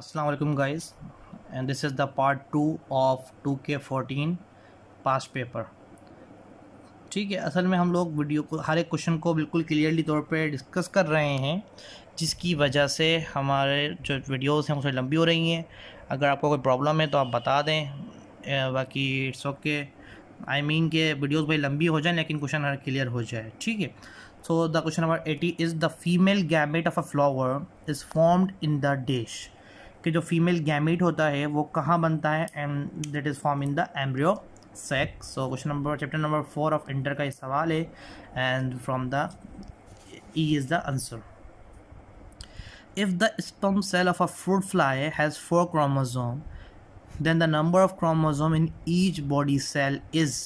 And this is the part two of two K fourteen past paper ठीक है असल में हम लोग वीडियो को हर एक क्वेश्चन को बिल्कुल क्लियरली तौर पे डिस्कस कर रहे हैं जिसकी वजह से हमारे जो वीडियोस हैं उसमें लंबी हो रही हैं अगर आपको कोई प्रॉब्लम है तो आप बता दें बाकी इट्स ओके आई मीन के वीडियोस भाई लंबी हो जाए लेकिन क्वेश्चन हर क्लियर हो जाए ठीक है so the question number eighty is the female gamete of a flower is formed in the dash कि जो फीमेल गैमिट होता है वो कहाँ बनता है and that is form in the embryo sac so question number chapter number four of inter का ये सवाल है and from the E is the answer if the stem cell of a fruit fly has four chromosome then the number of chromosome in each body cell is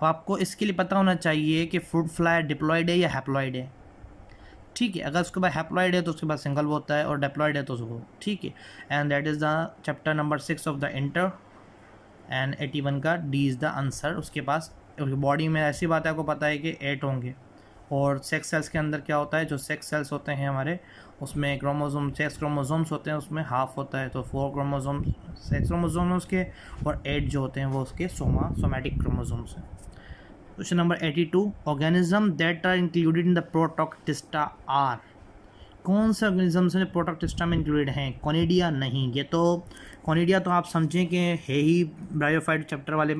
अब आपको इसके लिए पता होना चाहिए कि फ्रूट फ्लाई डिप्लॉयड है या हैप्लॉयड है ठीक है अगर उसके बाद हैप्लॉइड है तो उसके बाद सिंगल वो होता है और डेप्लॉइड है तो उसको ठीक है and that is the chapter number six of the inter and eighty one का डी इज़ द आंसर उसके पास बॉडी में ऐसी बात है आपको पता है कि एट होंगे और सेक्स सेल्स के अंदर क्या होता है जो सेक्स सेल्स होते हैं हमारे उसमें क्रोमोजोम सेक्स क्रोमोजोम्स होते हैं उसमें हाफ होता है तो फोर क्रोमोजोम सेक्स क्रोमोजोम उसके और एट जो होते हैं वो उसके सोमा सोमेटिक क्रोमोजोम्स हैं question number eighty two organism that are included in the protoctista are कौन से ऑर्गेनिज्म से प्रोटोक्टिस्टा में इंक्लूडेड हैं कॉनिडिया नहीं ये तो कॉनिडिया तो आप समझें कि है ही ब्रायोफाइट चैप्टर वाले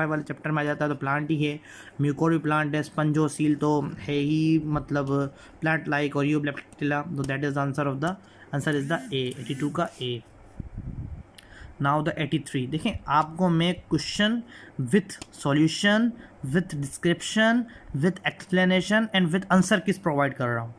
वाले चैप्टर में आ जाता है तो प्लांट ही है म्यूकोर भी प्लांट है स्पंजो सील तो है ही मतलब प्लांट लाइक और यू तो that is the answer of the answer is the A eighty two का A now the eighty three देखें आपको मैं question with solution with description with explanation and with answer किस प्रोवाइड कर रहा हूँ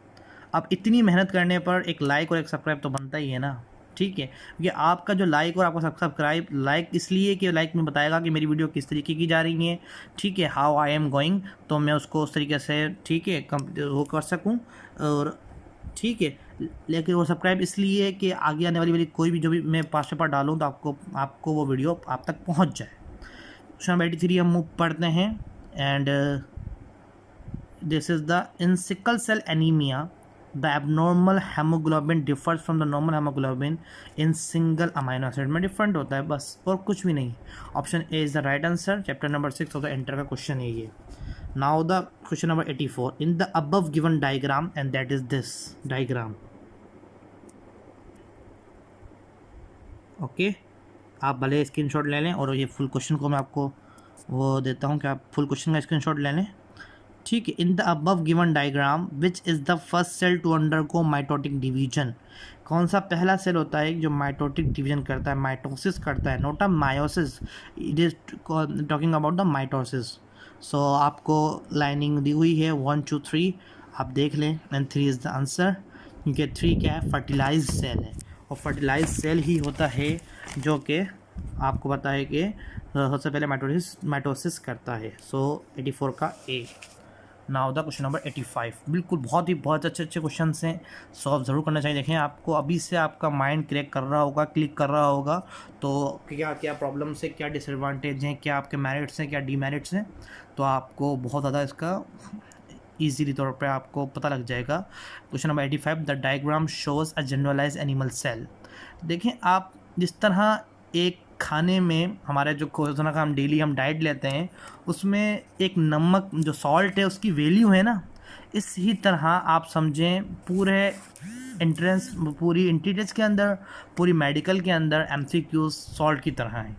अब इतनी मेहनत करने पर एक लाइक और एक सब्सक्राइब तो बनता ही है ना ठीक है क्योंकि आपका जो लाइक और आपका सब्सक्राइब लाइक इसलिए कि लाइक में बताएगा कि मेरी वीडियो किस तरीके की जा रही है ठीक है हाउ आई एम गोइंग तो मैं उसको उस तरीके से ठीक है वो कर सकूँ और ठीक है लेकिन वो सब्सक्राइब इसलिए है कि आगे आने वाली वाली कोई भी जो भी मैं पास्ट पेपर डालूँ तो आपको आपको वो वीडियो आप तक पहुँच जाए क्वेश्चन नंबर एटी थ्री हम मूव पढ़ते हैं and this is the in sickle cell anaemia the abnormal haemoglobin differs from the normal haemoglobin in single amino acid में डिफरेंट होता है बस और कुछ भी नहीं option A is the right answer chapter number six of the inter का question है ये now the question number eighty four in the above given diagram and that is this diagram okay आप भले स्क्रीनशॉट ले लें और ये full question को मैं आपको वो देता हूँ कि आप फुल क्वेश्चन का शॉट ले लें ठीक है in the above given diagram which is the first cell to undergo mitotic division कौन सा पहला सेल होता है जो माइटोटिक डिवीजन करता है माइटोसिस करता है not a meiosis it is talking about the mitosis so आपको लाइनिंग दी हुई है वन टू थ्री आप देख लें and three is the answer क्योंकि थ्री क्या है फर्टिलाइज सेल है और फर्टिलाइज सेल ही होता है जो कि आपको पता है कि सबसे पहले माइटोसिस माइटोसिस करता है सो एटी फोर का A now the question number eighty five बिल्कुल बहुत ही बहुत अच्छे अच्छे क्वेश्चन हैं सॉल्व ज़रूर करना चाहिए देखें आपको अभी से आपका माइंड क्रैक कर रहा होगा क्लिक कर रहा होगा तो क्या क्या प्रॉब्लम्स है क्या डिसएडवांटेज हैं क्या आपके मेरिट्स हैं क्या डीमेरिट्स हैं तो आपको बहुत ज़्यादा इसका ईजीली तौर पर आपको पता लग जाएगा question number eighty five the diagram shows a generalise animal cell देखें आप जिस तरह एक खाने में हमारे जो खोजना का हम डेली हम डाइट लेते हैं उसमें एक नमक जो सॉल्ट है उसकी वैल्यू है ना इस ही तरह आप समझें पूरे एंट्रेंस पूरी इंटीरियर्स के अंदर पूरी मेडिकल के अंदर एम सॉल्ट की तरह है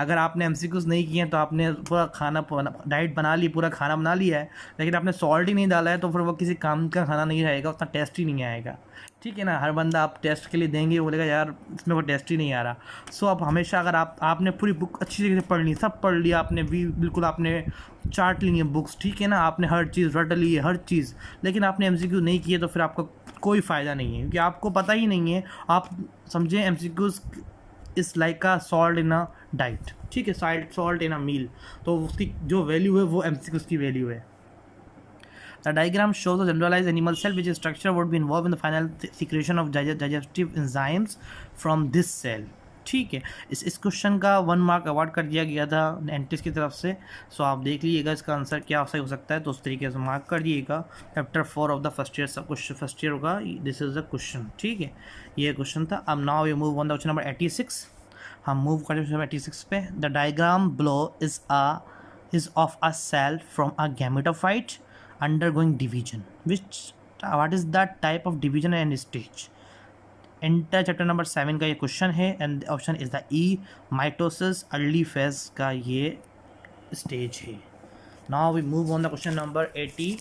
अगर आपने एम नहीं किए हैं तो आपने पूरा खाना डाइट बना ली पूरा खाना बना लिया है लेकिन आपने सॉल्ट ही नहीं डाला है तो फिर वो किसी काम का खाना नहीं रहेगा उसका टेस्ट ही नहीं आएगा ठीक है ना हर बंदा आप टेस्ट के लिए देंगे बोलेगा यार इसमें वो टेस्ट ही नहीं आ रहा सो आप हमेशा अगर आप आपने पूरी बुक अच्छी तरीके से पढ़ ली सब पढ़ लिया आपने भी बिल्कुल आपने चार्ट ली है बुक्स ठीक है ना आपने हर चीज़ रट ली है हर चीज़ लेकिन आपने एम नहीं किए तो फिर आपका कोई फ़ायदा नहीं है क्योंकि आपको पता ही नहीं है आप समझें एम इस लाइक का सॉल्ट इन डाइट ठीक है साल्ट सॉल्ट इन अ मील तो उसकी जो वैल्यू है वो एम उसकी वैल्यू है the diagram shows a generalise animal cell which structure would be involve in the final secretion of digestive enzymes from this cell ठीक है इस इस क्वेश्चन का वन मार्क अवार्ड कर दिया गया था एंटिस की तरफ से सो आप देख लीजिएगा इसका आंसर क्या सही हो सकता है तो उस तरीके से मार्क कर दिएगा chapter four of the first year सब कुछ फर्स्ट ईयर होगा दिस इज द क्वेश्चन ठीक है ये क्वेश्चन था अब now you move on the question number eighty six हम मूव करते हैं सिक्स पे the diagram below is a is of a cell from a gametophyte undergoing division which what is the type of division and stage inter chapter number seven का ये question है and option is the E mitosis early phase का ये stage है now we move on the question number eighty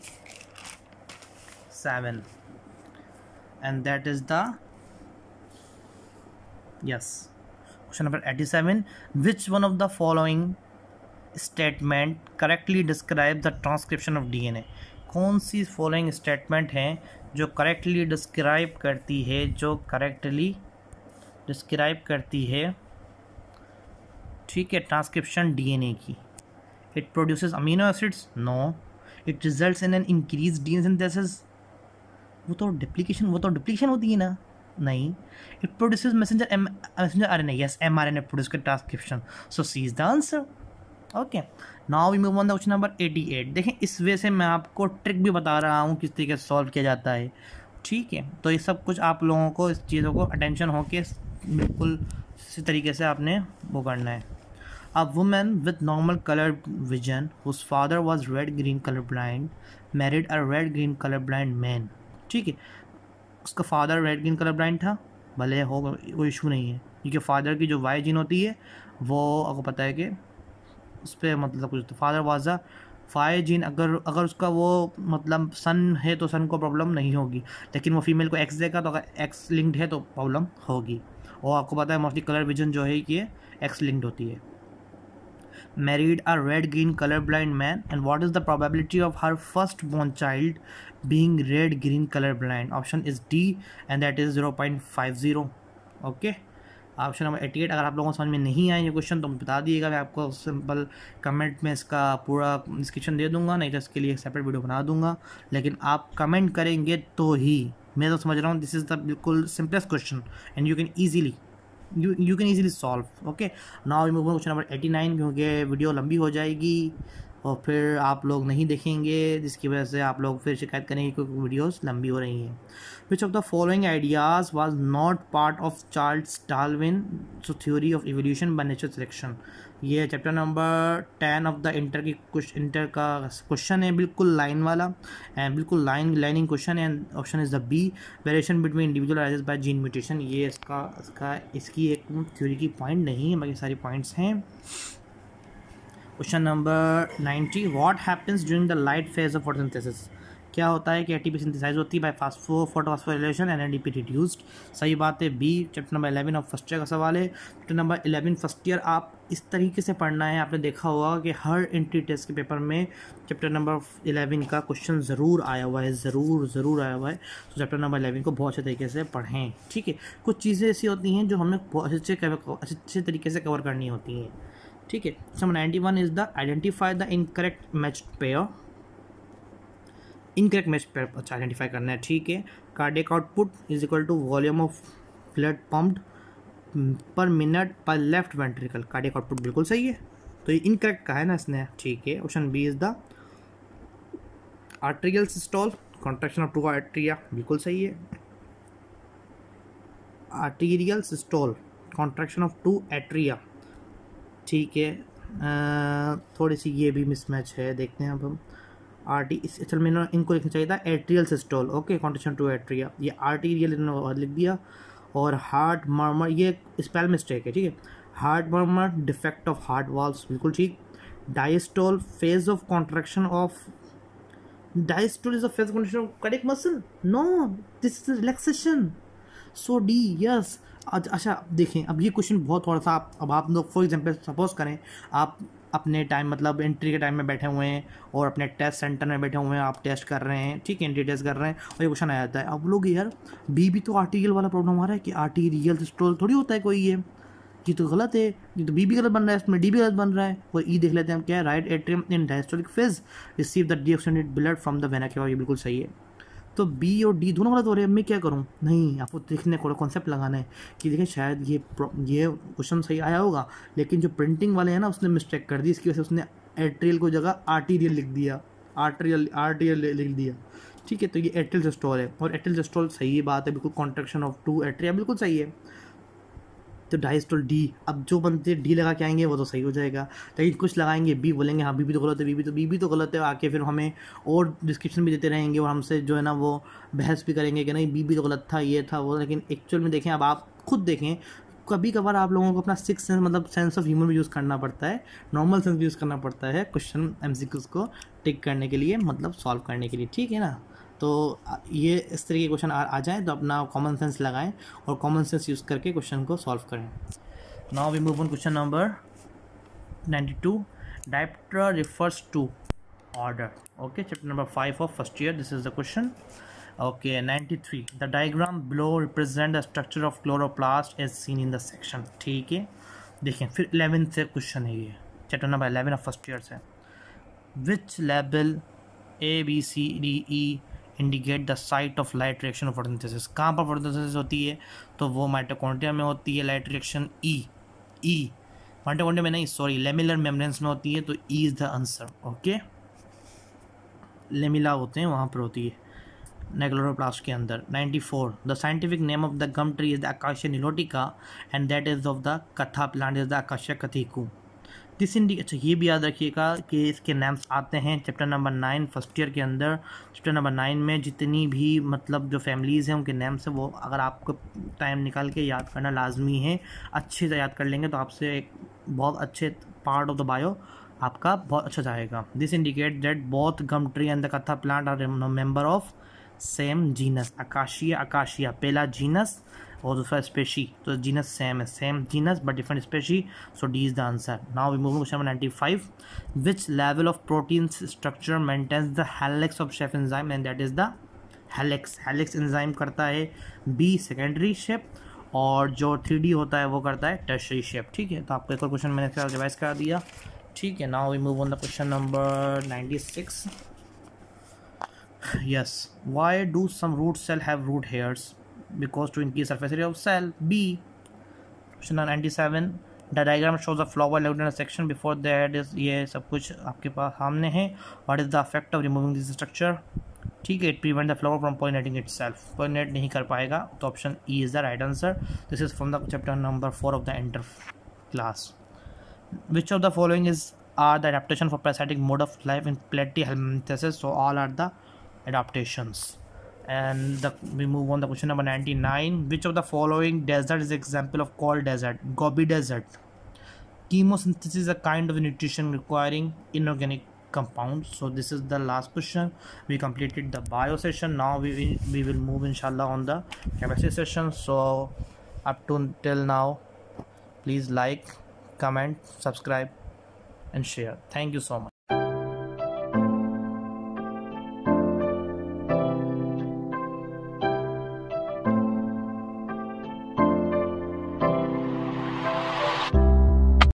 seven and that is the yes question number eighty seven which one of the following statement correctly describe the transcription of DNA कौन सी following statement हैं जो correctly describe करती है जो correctly describe करती है ठीक है ट्रांसक्रिप्शन डीएनए की it produces amino acids no it results in an increase D N वो तो डिप्लीकेशन वो तो डिप्लीकेशन होती है ना नहीं it produces messenger M R N A produce कर transcription so C is the answer okay now we move on the question number eight देखें इस वे से मैं आपको ट्रिक भी बता रहा हूँ किस तरीके से सॉल्व किया जाता है ठीक है तो ये सब कुछ आप लोगों को इस चीज़ों को अटेंशन हो के बिल्कुल इसी तरीके से आपने वो करना है a women with normal colour vision whose father was red green colour blind married a red green colour blind man ठीक है उसका father red green colour blind था भले हो कोई इशू नहीं है क्योंकि फादर की जो वाई जीन होती है वो आपको पता है कि उस पर मतलब कुछ तो फादर वाजा फाई जीन अगर अगर उसका वो मतलब सन है तो सन को प्रॉब्लम नहीं होगी लेकिन वो फीमेल को एक्स देगा तो अगर एक्स लिंक्ड है तो प्रॉब्लम होगी और आपको पता है मोस्टली कलर विजन जो है कि एक्स लिंक्ड होती है married a red green colorblind man and what is the probability of her first born child being red green colorblind option is d and that is 0.50 okay option number eight अगर आप लोगों को समझ में नहीं आए ये क्वेश्चन तो बता दिएगा मैं आपको सिंपल कमेंट में इसका पूरा डिस्क्रिप्शन दे दूंगा नहीं तो इसके लिए एक सेपरेट वीडियो बना दूंगा लेकिन आप कमेंट करेंगे तो ही मैं तो समझ रहा हूँ दिस इज़ द बिल्कुल simplest question and you can easily you you can easily solve okay now move question number eighty nine क्योंकि वीडियो लंबी हो जाएगी और फिर आप लोग नहीं देखेंगे जिसकी वजह से आप लोग फिर शिकायत करेंगे क्योंकि वीडियोस लंबी हो रही हैं which of the following ideas was not part of Charles Darwin theory of evolution by natural selection ये chapter number ten of the inter की कुछ इंटर का क्वेश्चन है बिल्कुल लाइन वाला एंड बिल्कुल लाइन लाइनिंग क्वेश्चन है and option is the B variation between individual rises by gene mutation ये इसका इसका इसकी एक थ्योरी की पॉइंट नहीं है बाकी सारी पॉइंट्स हैं question number ninety what happens during the light phase of photosynthesis क्या होता है कि एटीपी सिंथेसाइज होती है by phospho N and P reduced सही बात है बी चैप्टर नंबर इलेवन और फर्स्ट ईयर का सवाल है chapter number eleven first year आप इस तरीके से पढ़ना है आपने देखा होगा कि हर एंट्री टेस्ट के पेपर में चैप्टर नंबर इलेवन का क्वेश्चन ज़रूर आया हुआ है ज़रूर ज़रूर आया हुआ है तो चैप्टर नंबर इलेवन को बहुत अच्छे तरीके से पढ़ें ठीक है कुछ चीज़ें ऐसी होती हैं जो हमें बहुत अच्छे अच्छे तरीके से कवर करनी होती हैं ठीक है some ninety one is the identify the incorrect match pair incorrect match अच्छा आइडेंटिफाई करना है ठीक है cardiac output is equal to volume of blood pumped per minute per left ventricle cardiac output बिल्कुल सही है तो ये इनकरेक्ट कहा है ना इसने ठीक है option B is the arterial systole contraction of two atria बिल्कुल सही है arterial systole contraction of two atria ठीक है आ, थोड़ी सी ये भी मिसमैच है देखते हैं अब हम आर टी इस असल में इनको लिखना चाहिए था atrial systole okay contraction two atria ये आर्टीरियल इन्होंने लिख दिया और हार्ट मार्मर ये स्पेल मिस्टेक है ठीक है heart murmur defect of heart walls बिल्कुल ठीक diastole phase of contraction of diastole is a phase contraction of correct muscle no this is relaxation so D yes अच्छा देखें अब ये क्वेश्चन बहुत थोड़ा सा आप अब आप लोग फॉर एग्जाम्पल सपोज करें आप अपने टाइम मतलब एंट्री के टाइम में बैठे हुए हैं और अपने टेस्ट सेंटर में बैठे हुए हैं आप टेस्ट कर रहे हैं ठीक है एंट्री टेस्ट कर रहे हैं और ये क्वेश्चन आ जाता है अब लोग यार बी भी तो आर्टिकल वाला प्रॉब्लम आ रहा है कि आर्टिकल स्टोर थोड़ी होता है कोई ये ये तो गलत है ये तो बी भी गलत बन रहा है इसमें डी भी गलत बन रहा है और ई e देख लेते हैं हम क्या है right atrium in diastolic phase receive the deoxidised blood from the vena cava ये बिल्कुल सही है तो बी और डी दोनों गलत हो रहे हैं मैं क्या करूँ नहीं आपको देखने को कॉन्सेप्ट लगाना है कि देखिए शायद ये ये क्वेश्चन सही आया होगा लेकिन जो प्रिंटिंग वाले हैं ना उसने मिस्टेक कर दी इसकी वजह से उसने एट्रियल को जगह आर्टीरियल लिख दिया आर्टरियल आर्टीरियल लिख दिया ठीक है तो ये एट्रियल जस्टॉल है और एट्रियल जस्टॉल सही बात है बिल्कुल कॉन्ट्रेक्शन ऑफ टू एट्रिया बिल्कुल सही है तो डाइस्टोल डी अब जो बनते डी लगा के आएंगे वो तो सही हो जाएगा लेकिन कुछ लगाएंगे बी बोलेंगे हाँ बी भी तो गलत है बी भी तो बी भी तो गलत है आके फिर हमें और डिस्क्रिप्शन भी देते रहेंगे और हमसे जो है ना वो बहस भी करेंगे कि नहीं बी भी तो गलत था ये था वो लेकिन एक्चुअल में देखें अब आप खुद देखें कभी कभार आप लोगों को अपना सिक्स सेंस मतलब सेंस ऑफ ह्यूमर भी यूज़ करना पड़ता है नॉर्मल सेंस भी यूज़ करना पड़ता है क्वेश्चन एम को टिक करने के लिए मतलब सॉल्व करने के लिए ठीक है ना तो ये इस तरीके क्वेश्चन आ, आ जाए तो अपना कॉमन सेंस लगाएं और कॉमन सेंस यूज़ करके क्वेश्चन को सॉल्व करें now we move on question number ninety two Diptera refers to order okay chapter number five of first year this is the question okay ninety three the diagram below represent the structure of chloroplast as seen in the section ठीक है देखें फिर eleven से question है ये chapter number eleven of first year से which label A B C D E indicate the site of light reaction photosynthesis कहाँ पर फोटोसिंथेसिस होती है तो वो माइटोकॉन्ड्रिया में होती है light reaction E E mitochondria में नहीं सॉरी लेमिलर मेम्ब्रेन्स में होती है तो E is the answer okay lamella होते हैं वहाँ पर होती है नेक्लोरोप्लास्ट के अंदर 94 the scientific name of the gum tree is the Acacia nilotica and that is of the kattha plant is the Acacia catechu this इंडी अच्छा ये भी याद रखिएगा कि इसके नेम्स आते हैं chapter number nine first year के अंदर चैप्टर नंबर नाइन में जितनी भी मतलब जो फैमिलीज़ हैं उनके नेम्स हैं वो अगर आपको टाइम निकाल के याद करना लाजमी है अच्छे से याद कर लेंगे तो आपसे एक बहुत अच्छे पार्ट ऑफ द बायो आपका बहुत अच्छा जाएगा this indicate that both gum tree and the kattha plant are member of same genus Acacia Acacia पहला जीनस और दूसरा स्पेशी तो जीनस सेम है same genus but different species so D is the answer now we move question ninety five which level of protein structure maintains the helix of shape enzyme and that is the helix helix enzyme करता है B secondary shape और जो three D होता है वो करता है tertiary shape ठीक है तो आपको एक और क्वेश्चन मैंने रिवाइज करा दिया ठीक है now we move on the question number ninety six yes why do some root cell have root hairs because to increase surface area of cell. B. Question 97. the the diagram shows a flower regular section before the head is ये sab kuch aapke paas samne hai what is the effect of removing this structure ठीक है it prevent the flower from pollinating it self pollinate नहीं कर पाएगा तो option E is the right answer this is from the chapter number four of the inter class which of the following is are the adaptation for parasitic mode of life in Platyhelminthes so all are the adaptations and the, we move on the question number 99 which of the following desert is example of cold desert gobi desert chemosynthesis is a kind of nutrition requiring inorganic compounds. so this is the last question we completed the bio session now we we will move inshallah on the chemistry session so up to till now please like comment subscribe and share thank you so much